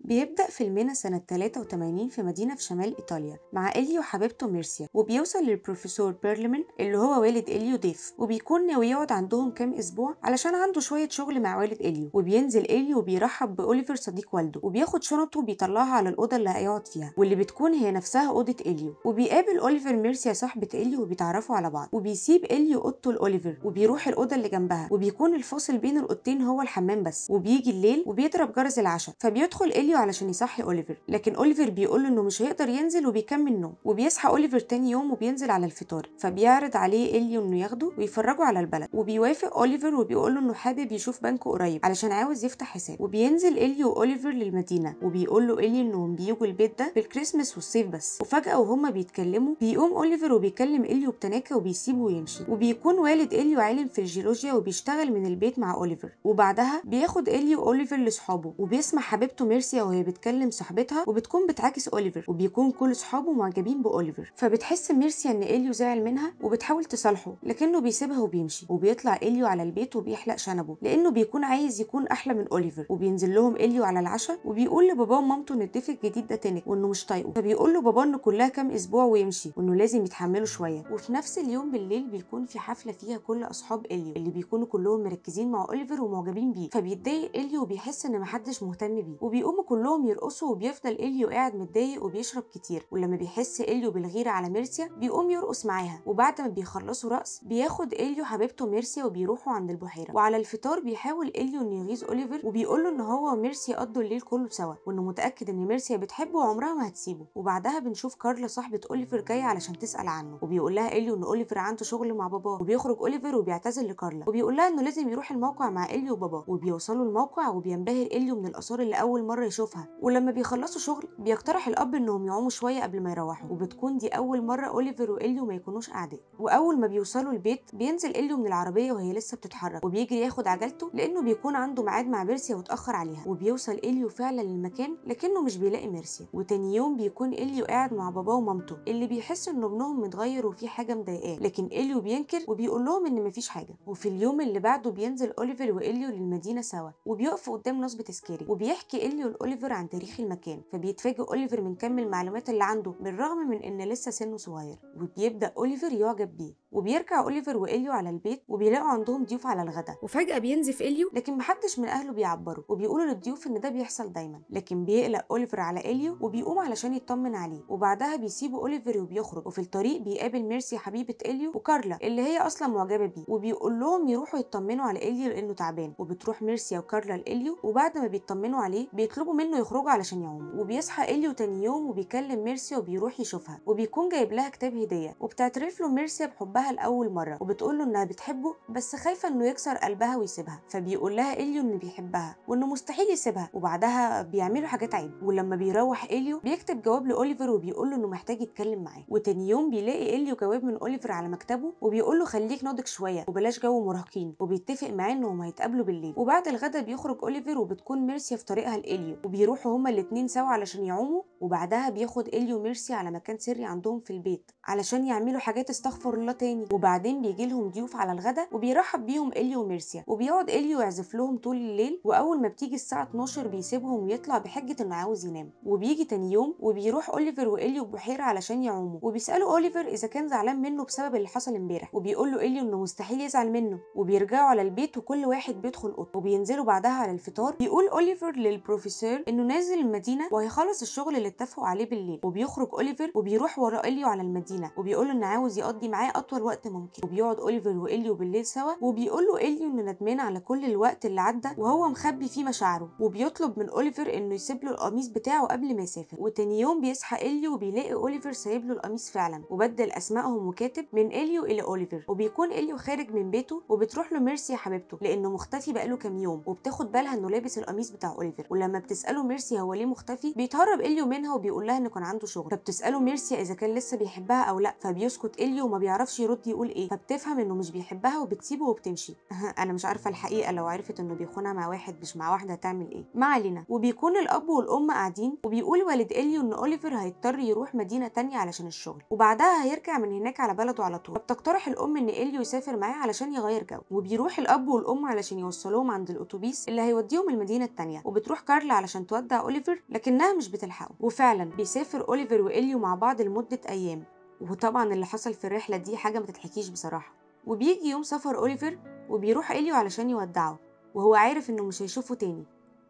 بيبدأ فيلمنا سنة 83 في مدينة في شمال إيطاليا مع إليو وحبيبته ميرسيا وبيوصل للبروفيسور بيرلمان اللي هو والد إليو ضيف وبيكون ناوي يقعد عندهم كام أسبوع علشان عنده شوية شغل مع والد إليو وبينزل إليو وبيرحب بأوليفر صديق والده وبياخد شنطه وبيطلعها على الأوضة اللي هيقعد فيها واللي بتكون هي نفسها أوضة إليو وبيقابل أوليفر ميرسيا صاحبة إليو وبيتعرفوا على بعض وبيسيب إليو أوضته لأوليفر وبيروح الأوضة اللي جنبها وبيكون الفاصل بين الأوضتين هو الحمام بس وبيجي الليل وبيضرب جرس العشاء فبيدخل إليو إيليو علشان يصحي اوليفر لكن اوليفر بيقول انه مش هيقدر ينزل وبيكمل نوم وبيصحى اوليفر تاني يوم وبينزل على الفطار فبيعرض عليه إيليو انه ياخده ويفرجه على البلد وبيوافق اوليفر وبيقول له انه حابب يشوف بنك قريب علشان عاوز يفتح حساب وبينزل إيليو واوليفر للمدينه وبيقول له إيليو انهم بييجوا البيت ده في الكريسماس والصيف بس وفجاه وهما بيتكلموا بيقوم اوليفر وبيكلم إيليو بتناكه وبيسيبه ويمشي وبيكون والد إيليو عالم في الجيولوجيا وبيشتغل من البيت مع اوليفر وبعدها بياخد إيليو اوليفر لاصحابه وبيسمع حبيبته ميرسي لوسيا وهي بتكلم صاحبتها وبتكون بتعاكس اوليفر وبيكون كل صحابه معجبين باوليفر فبتحس ميرسيا ان اليو زعل منها وبتحاول تصالحه لكنه بيسيبها وبيمشي وبيطلع اليو على البيت وبيحلق شنبه لانه بيكون عايز يكون احلى من اوليفر وبينزل لهم اليو على العشاء وبيقول لباباه ومامته ان الضيف الجديد ده تنك وانه مش طايقه فبيقول له باباه انه كلها كام اسبوع ويمشي وانه لازم يتحمله شويه وفي نفس اليوم بالليل بيكون في حفله فيها كل اصحاب اليو اللي بيكونوا كلهم مركزين مع اوليفر ومعجبين بيه فبيتضايق اليو وبيحس ان محدش مهتم بيه وبيقوم كلهم يرقصوا وبيفضل إليو قاعد متضايق وبيشرب كتير ولما بيحس إليو بالغيرة على ميرسيا بيقوم يرقص معاها وبعد ما بيخلصوا رقص بياخد إليو حبيبته ميرسيا وبيروحوا عند البحيرة وعلى الفطار بيحاول إليو إنه يغيظ أوليفر وبيقول له إن هو وميرسيا قضوا الليل كله سوا وإنه متأكد إن ميرسيا بتحبه وعمرها ما هتسيبه وبعدها بنشوف كارلا صاحبة أوليفر جاية علشان تسأل عنه وبيقول لها إليو إن أوليفر عنده شغل مع باباه وبيخرج أوليفر وبيعتذر لكارلا وبيقول لها إنه لازم يروح الموقع مع إليو وباباه وبيوصلوا الموقع وبينبهر إليو من الآثار اللي أول مرة يشوفها بيشوفها ولما بيخلصوا شغل بيقترح الاب انهم يعوموا شويه قبل ما يروحوا وبتكون دي اول مره اوليفر واليو ما يكونوش اعداء واول ما بيوصلوا البيت بينزل اليو من العربيه وهي لسه بتتحرك وبيجري ياخد عجلته لانه بيكون عنده ميعاد مع ميرسيا واتاخر عليها وبيوصل اليو فعلا للمكان لكنه مش بيلاقي ميرسيا وتاني يوم بيكون اليو قاعد مع باباه ومامته اللي بيحس ان ابنهم متغير وفي حاجه مضايقاه لكن اليو بينكر وبيقول لهم ان مفيش حاجه وفي اليوم اللي بعده بينزل اوليفر واليو للمدينه سوا وبيقف قدام نصب تذكاري وبيحكي اليو اوليفر عن تاريخ المكان فبيتفاجئ اوليفر من كم المعلومات اللي عنده بالرغم من ان لسه سنه صغير وبيبدا اوليفر يعجب بيه وبيرجع اوليفر واليو على البيت وبيلاقوا عندهم ضيوف على الغداء وفجاه بينزف اليو لكن محدش من اهله بيعبره وبيقولوا للضيوف ان ده بيحصل دايما لكن بيقلق اوليفر على اليو وبيقوم علشان يطمن عليه وبعدها بيسيبوا اوليفر وبيخرج وفي الطريق بيقابل ميرسي حبيبه اليو وكارلا اللي هي اصلا معجبه بيه وبيقول لهم يروحوا يطمنوا على اليو لانه تعبان وبتروح ميرسي وكارلا لاليو وبعد ما بيطمنوا عليه بيطلبوا منه يخرجوا علشان يعوموا وبيصحى إليو تاني يوم وبيكلم ميرسي وبيروح يشوفها وبيكون جايب لها كتاب هدية وبتعترف له ميرسي بحبها لأول مرة وبتقول له إنها بتحبه بس خايفة إنه يكسر قلبها ويسيبها فبيقول لها إليو إنه بيحبها وإنه مستحيل يسيبها وبعدها بيعملوا حاجات عيب ولما بيروح إليو بيكتب جواب لأوليفر وبيقول له إنه محتاج يتكلم معاه وتاني يوم بيلاقي إليو جواب من أوليفر على مكتبه وبيقول له خليك ناضج شوية وبلاش جو مراهقين وبيتفق معاه إنهم هيتقابلوا بالليل وبعد الغدا بيخرج أوليفر وبتكون ميرسي في طريقها لإليو وبيروحوا هما الاتنين سوا علشان يعوموا وبعدها بياخد إليو ميرسي على مكان سري عندهم في البيت علشان يعملوا حاجات استغفر الله تاني وبعدين بيجي لهم ضيوف على الغدا وبيرحب بيهم إليو ميرسيا وبيقعد إليو يعزف لهم طول الليل وأول ما بتيجي الساعة 12 بيسيبهم ويطلع بحجة إنه عاوز ينام وبيجي تاني يوم وبيروح أوليفر وإليو بحيرة علشان يعوموا وبيسألوا أوليفر إذا كان زعلان منه بسبب اللي حصل امبارح وبيقول له إليو إنه مستحيل يزعل منه وبيرجعوا على البيت وكل واحد بيدخل أوضته وبينزلوا بعدها على الفطار بيقول أوليفر للبروفيسور سير انه نازل المدينه وهيخلص الشغل اللي اتفقوا عليه بالليل وبيخرج اوليفر وبيروح ورا اليو على المدينه وبيقول له ان عاوز يقضي معاه اطول وقت ممكن وبيقعد اوليفر واليو بالليل سوا وبيقول له اليو انه ندمان على كل الوقت اللي عدى وهو مخبي فيه مشاعره وبيطلب من اوليفر انه يسيب له القميص بتاعه قبل ما يسافر وتاني يوم بيصحى اليو وبيلاقي اوليفر سايب له القميص فعلا وبدل اسمائهم وكاتب من اليو الى اوليفر وبيكون اليو خارج من بيته وبتروح له ميرسي حبيبته لانه مختفي بقاله كام يوم وبتاخد بالها انه لابس القميص بتاع اوليفر ولما بتس بتساله ميرسي هو ليه مختفي بيتهرب اليو منها وبيقول لها ان كان عنده شغل فبتساله ميرسي اذا كان لسه بيحبها او لا فبيسكت اليو وما بيعرفش يرد يقول ايه فبتفهم انه مش بيحبها وبتسيبه وبتمشي انا مش عارفه الحقيقه لو عرفت انه بيخونها مع واحد مش مع واحده هتعمل ايه ما علينا وبيكون الاب والام قاعدين وبيقول والد اليو ان اوليفر هيضطر يروح مدينه تانية علشان الشغل وبعدها هيرجع من هناك على بلده على طول فبتقترح الام ان اليو يسافر معاها علشان يغير جو وبيروح الاب والام علشان يوصلوهم عند الاتوبيس اللي هيوديهم المدينه التانية وبتروح كارل على علشان تودع أوليفر لكنها مش بتلحقه وفعلا بيسافر أوليفر وإليو مع بعض لمدة أيام وطبعا اللي حصل في الرحلة دي حاجة ما تتحكيش بصراحة وبيجي يوم سفر أوليفر وبيروح إليو علشان يودعه وهو عارف إنه مش هيشوفه تاني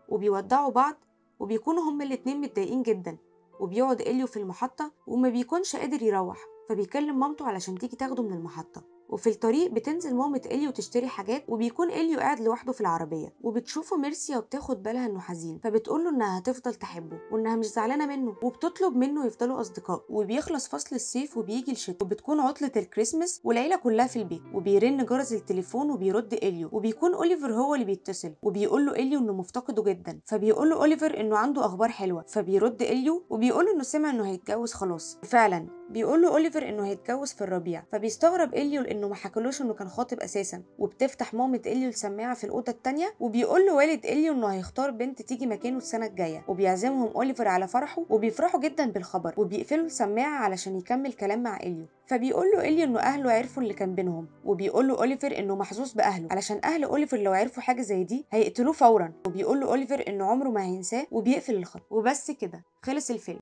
وبيودعوا بعض وبيكونوا هما الاتنين متضايقين جدا وبيقعد إليو في المحطة وما بيكونش قادر يروح فبيكلم مامته علشان تيجي تاخده من المحطة وفي الطريق بتنزل مامة إليو تشتري حاجات وبيكون إليو قاعد لوحده في العربية وبتشوفه ميرسيا وبتاخد بالها إنه حزين فبتقول له إنها هتفضل تحبه وإنها مش زعلانة منه وبتطلب منه يفضلوا أصدقاء وبيخلص فصل الصيف وبيجي الشتاء وبتكون عطلة الكريسماس والعيلة كلها في البيت وبيرن جرس التليفون وبيرد إليو وبيكون أوليفر هو اللي بيتصل وبيقول له إليو إنه مفتقده جدا فبيقول له أوليفر إنه عنده أخبار حلوة فبيرد إليو وبيقول له إنه سمع إنه هيتجوز خلاص فعلا بيقول له أوليفر إنه هيتجوز في الربيع فبيستغرب إليو لأن انه ما حكالوش انه كان خاطب اساسا وبتفتح مامة اليو السماعه في الاوضه الثانيه وبيقول له والد اليو انه هيختار بنت تيجي مكانه السنه الجايه وبيعزمهم اوليفر على فرحه وبيفرحوا جدا بالخبر وبيقفلوا السماعه علشان يكمل كلام مع اليو فبيقول له اليو انه اهله عرفوا اللي كان بينهم وبيقول له اوليفر انه محظوظ باهله علشان اهل اوليفر لو عرفوا حاجه زي دي هيقتلوه فورا وبيقول له اوليفر انه عمره ما هينساه وبيقفل الخط وبس كده خلص الفيلم